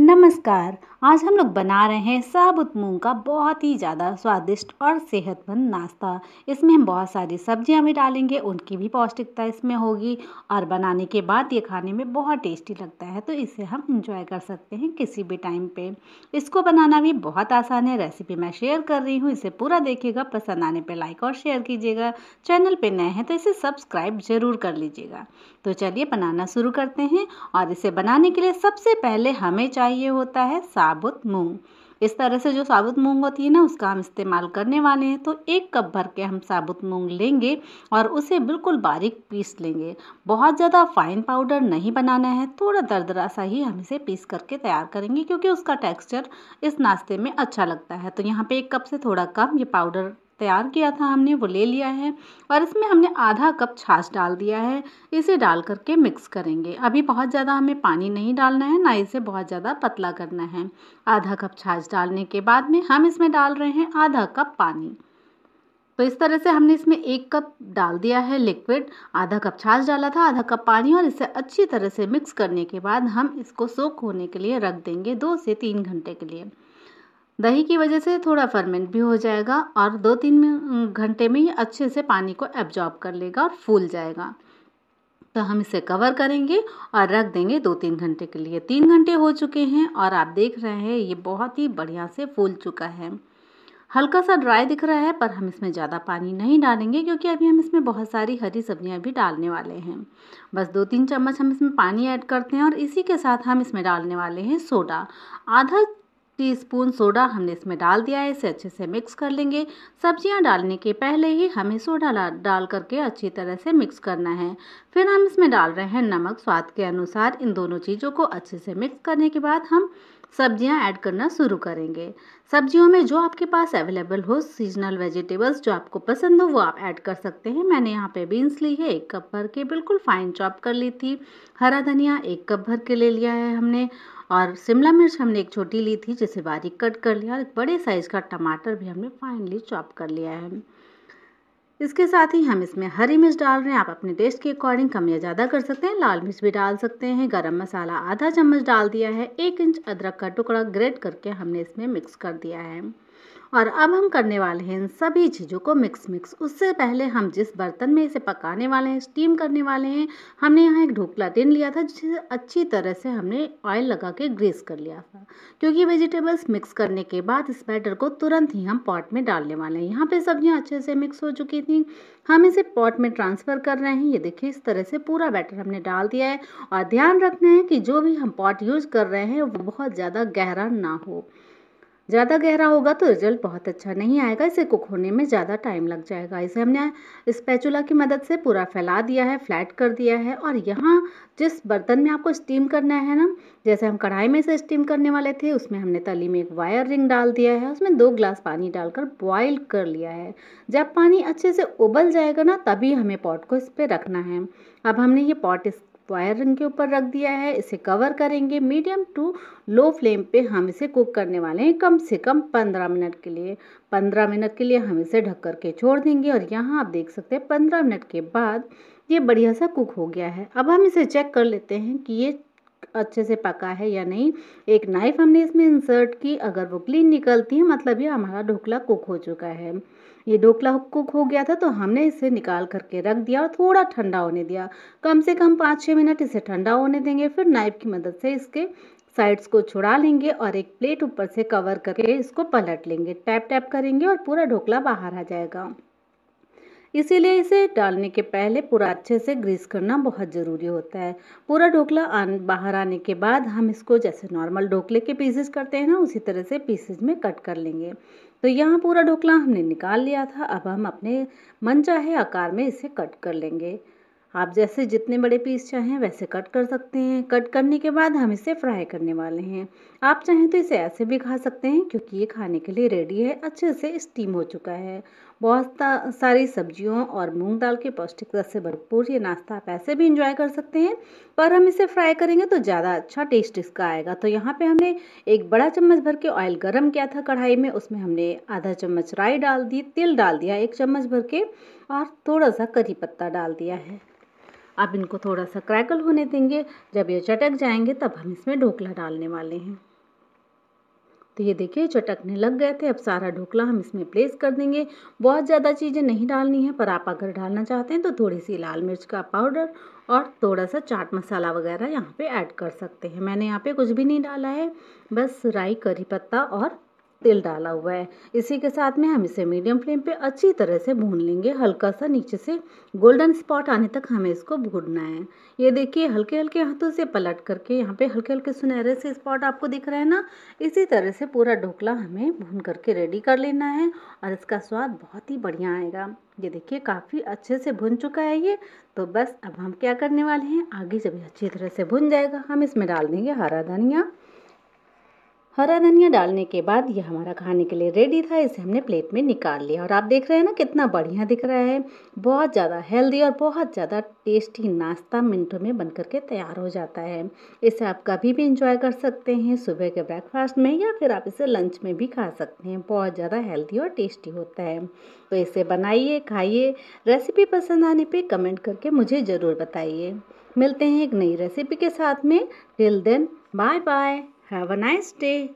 नमस्कार आज हम लोग बना रहे हैं साबुत मूंग का बहुत ही ज़्यादा स्वादिष्ट और सेहतमंद नाश्ता इसमें हम बहुत सारी सब्जियां भी डालेंगे उनकी भी पौष्टिकता इसमें होगी और बनाने के बाद ये खाने में बहुत टेस्टी लगता है तो इसे हम इंजॉय कर सकते हैं किसी भी टाइम पे इसको बनाना भी बहुत आसान है रेसिपी मैं शेयर कर रही हूँ इसे पूरा देखिएगा पसंद आने पर लाइक और शेयर कीजिएगा चैनल पर नए हैं तो इसे सब्सक्राइब ज़रूर कर लीजिएगा तो चलिए बनाना शुरू करते हैं और इसे बनाने के लिए सबसे पहले हमें चाहिए चाहिए होता है साबुत मूंग इस तरह से जो साबुत मूंग होती है ना उसका हम इस्तेमाल करने वाले हैं तो एक कप भर के हम साबुत मूंग लेंगे और उसे बिल्कुल बारीक पीस लेंगे बहुत ज़्यादा फाइन पाउडर नहीं बनाना है थोड़ा दरदरा सा ही हम इसे पीस करके तैयार करेंगे क्योंकि उसका टेक्सचर इस नाश्ते में अच्छा लगता है तो यहाँ पे एक कप से थोड़ा कम ये पाउडर तैयार किया था हमने वो ले लिया है और इसमें हमने आधा कप छाछ डाल दिया है इसे डाल करके मिक्स करेंगे अभी बहुत ज़्यादा हमें पानी नहीं डालना है ना इसे बहुत ज़्यादा पतला करना है आधा कप छाछ डालने के बाद में हम इसमें डाल रहे हैं आधा कप पानी तो इस तरह से हमने इसमें एक कप डाल दिया है लिक्विड आधा कप छाछ डाला था आधा कप पानी और इसे अच्छी तरह से मिक्स करने के बाद हम इसको सोख होने के लिए रख देंगे दो से तीन घंटे के लिए दही की वजह से थोड़ा फर्मेंट भी हो जाएगा और दो तीन घंटे में ये अच्छे से पानी को एब्जॉर्ब कर लेगा और फूल जाएगा तो हम इसे कवर करेंगे और रख देंगे दो तीन घंटे के लिए तीन घंटे हो चुके हैं और आप देख रहे हैं ये बहुत ही बढ़िया से फूल चुका है हल्का सा ड्राई दिख रहा है पर हम इसमें ज़्यादा पानी नहीं डालेंगे क्योंकि अभी हम इसमें बहुत सारी हरी सब्जियां भी डालने वाले हैं बस दो तीन चम्मच हम इसमें पानी ऐड करते हैं और इसी के साथ हम इसमें डालने वाले हैं सोडा आधा टीस्पून सोडा हमने इसमें डाल दिया है इसे अच्छे से मिक्स कर लेंगे सब्जियां डालने के पहले ही हमें सोडा डाल करके अच्छी तरह से मिक्स करना है फिर हम इसमें डाल रहे हैं नमक स्वाद के अनुसार इन दोनों चीज़ों को अच्छे से मिक्स करने के बाद हम सब्जियां ऐड करना शुरू करेंगे सब्जियों में जो आपके पास अवेलेबल हो सीजनल वेजिटेबल्स जो आपको पसंद हो वो आप ऐड कर सकते हैं मैंने यहाँ पे बीन्स ली है एक कप भर के बिल्कुल फाइन चॉप कर ली थी हरा धनिया एक कप भर के ले लिया है हमने और शिमला मिर्च हमने एक छोटी ली थी जिसे बारीक कट कर लिया और एक बड़े साइज़ का टमाटर भी हमने फाइनली चॉप कर लिया है इसके साथ ही हम इसमें हरी मिर्च डाल रहे हैं आप अपने टेस्ट के अकॉर्डिंग कम या ज़्यादा कर सकते हैं लाल मिर्च भी डाल सकते हैं गरम मसाला आधा चम्मच डाल दिया है एक इंच अदरक का टुकड़ा ग्रेट करके हमने इसमें मिक्स कर दिया है और अब हम करने वाले हैं इन सभी चीज़ों को मिक्स मिक्स उससे पहले हम जिस बर्तन में इसे पकाने वाले हैं स्टीम करने वाले हैं हमने यहाँ एक ढोकला टिन लिया था जिसे अच्छी तरह से हमने ऑयल लगा के ग्रेस कर लिया था क्योंकि वेजिटेबल्स मिक्स करने के बाद इस बैटर को तुरंत ही हम पॉट में डालने वाले हैं यहाँ पर सब्जियाँ अच्छे से मिक्स हो चुकी थी हम इसे पॉट में ट्रांसफ़र कर रहे हैं ये देखिए इस तरह से पूरा बैटर हमने डाल दिया है और ध्यान रखना है कि जो भी हम पॉट यूज़ कर रहे हैं वो बहुत ज़्यादा गहरा ना हो ज़्यादा गहरा होगा तो रिजल्ट बहुत अच्छा नहीं आएगा इसे कुक होने में ज़्यादा टाइम लग जाएगा इसे हमने स्पैचुला की मदद से पूरा फैला दिया है फ्लैट कर दिया है और यहाँ जिस बर्तन में आपको स्टीम करना है ना जैसे हम कढ़ाई में इसे स्टीम करने वाले थे उसमें हमने तली में एक वायर रिंग डाल दिया है उसमें दो ग्लास पानी डालकर बॉयल कर लिया है जब पानी अच्छे से उबल जाएगा ना तभी हमें पॉट को इस पर रखना है अब हमने ये पॉट इस वायरिंग के ऊपर रख दिया है इसे कवर करेंगे मीडियम टू लो फ्लेम पे हम इसे कुक करने वाले हैं कम से कम पंद्रह मिनट के लिए पंद्रह मिनट के लिए हम इसे ढक करके के छोड़ देंगे और यहाँ आप देख सकते हैं पंद्रह मिनट के बाद ये बढ़िया सा कुक हो गया है अब हम इसे चेक कर लेते हैं कि ये अच्छे से पका है या नहीं एक नाइफ़ हमने इसमें इंसर्ट की अगर वो क्लीन निकलती है मतलब ये हमारा ढोकला कुक हो चुका है ये ढोकला कुक हो गया था तो हमने इसे निकाल करके रख दिया और थोड़ा ठंडा होने दिया कम से कम पाँच छः मिनट इसे ठंडा होने देंगे फिर नाइफ़ की मदद से इसके साइड्स को छुड़ा लेंगे और एक प्लेट ऊपर से कवर करके इसको पलट लेंगे टैप टैप करेंगे और पूरा ढोकला बाहर आ जाएगा इसीलिए इसे डालने के पहले पूरा अच्छे से ग्रीस करना बहुत ज़रूरी होता है पूरा ढोकला आन, बाहर आने के बाद हम इसको जैसे नॉर्मल ढोकले के पीसेस करते हैं ना उसी तरह से पीसेस में कट कर लेंगे तो यहाँ पूरा ढोकला हमने निकाल लिया था अब हम अपने मन चाहे आकार में इसे कट कर लेंगे आप जैसे जितने बड़े पीस चाहें वैसे कट कर सकते हैं कट करने के बाद हम इसे फ्राई करने वाले हैं आप चाहें तो इसे ऐसे भी खा सकते हैं क्योंकि ये खाने के लिए रेडी है अच्छे से स्टीम हो चुका है बहुत सारी सब्जियों और मूंग दाल के पौष्टिक रस से भरपूर ये नाश्ता आप ऐसे भी इंजॉय कर सकते हैं पर हम इसे फ्राई करेंगे तो ज़्यादा अच्छा टेस्ट इसका आएगा तो यहाँ पे हमने एक बड़ा चम्मच भर के ऑयल गर्म किया था कढ़ाई में उसमें हमने आधा चम्मच राई डाल दी तिल डाल दिया एक चम्मच भर के और थोड़ा सा करी पत्ता डाल दिया है अब इनको थोड़ा सा क्रैकल होने देंगे जब ये चटक जाएंगे तब हम इसमें ढोकला डालने वाले हैं तो ये देखिए चटकने लग गए थे अब सारा ढोकला हम इसमें प्लेस कर देंगे बहुत ज़्यादा चीज़ें नहीं डालनी है पर आप अगर डालना चाहते हैं तो थोड़ी सी लाल मिर्च का पाउडर और थोड़ा सा चाट मसाला वगैरह यहाँ पे ऐड कर सकते हैं मैंने यहाँ पे कुछ भी नहीं डाला है बस राई करी पत्ता और तेल डाला हुआ है इसी के साथ में हम इसे मीडियम फ्लेम पे अच्छी तरह से भून लेंगे हल्का सा नीचे से गोल्डन स्पॉट आने तक हमें इसको भूनना है ये देखिए हल्के हल्के हाथों से पलट करके यहाँ पे हल्के हल्के सुनहरे से स्पॉट आपको दिख रहे है ना इसी तरह से पूरा ढोकला हमें भून करके रेडी कर लेना है और इसका स्वाद बहुत ही बढ़िया आएगा ये देखिए काफ़ी अच्छे से भुन चुका है ये तो बस अब हम क्या करने वाले हैं आगे जब अच्छी तरह से भुन जाएगा हम इसमें डाल देंगे हरा धनिया हरा धनिया डालने के बाद यह हमारा खाने के लिए रेडी था इसे हमने प्लेट में निकाल लिया और आप देख रहे हैं ना कितना बढ़िया दिख रहा है बहुत ज़्यादा हेल्दी और बहुत ज़्यादा टेस्टी नाश्ता मिनटों में बनकर के तैयार हो जाता है इसे आप कभी भी इंजॉय कर सकते हैं सुबह के ब्रेकफास्ट में या फिर आप इसे लंच में भी खा सकते हैं बहुत ज़्यादा हेल्दी और टेस्टी होता है तो इसे बनाइए खाइए रेसिपी पसंद आने पर कमेंट करके मुझे ज़रूर बताइए मिलते हैं एक नई रेसिपी के साथ में till then bye bye Have a nice day.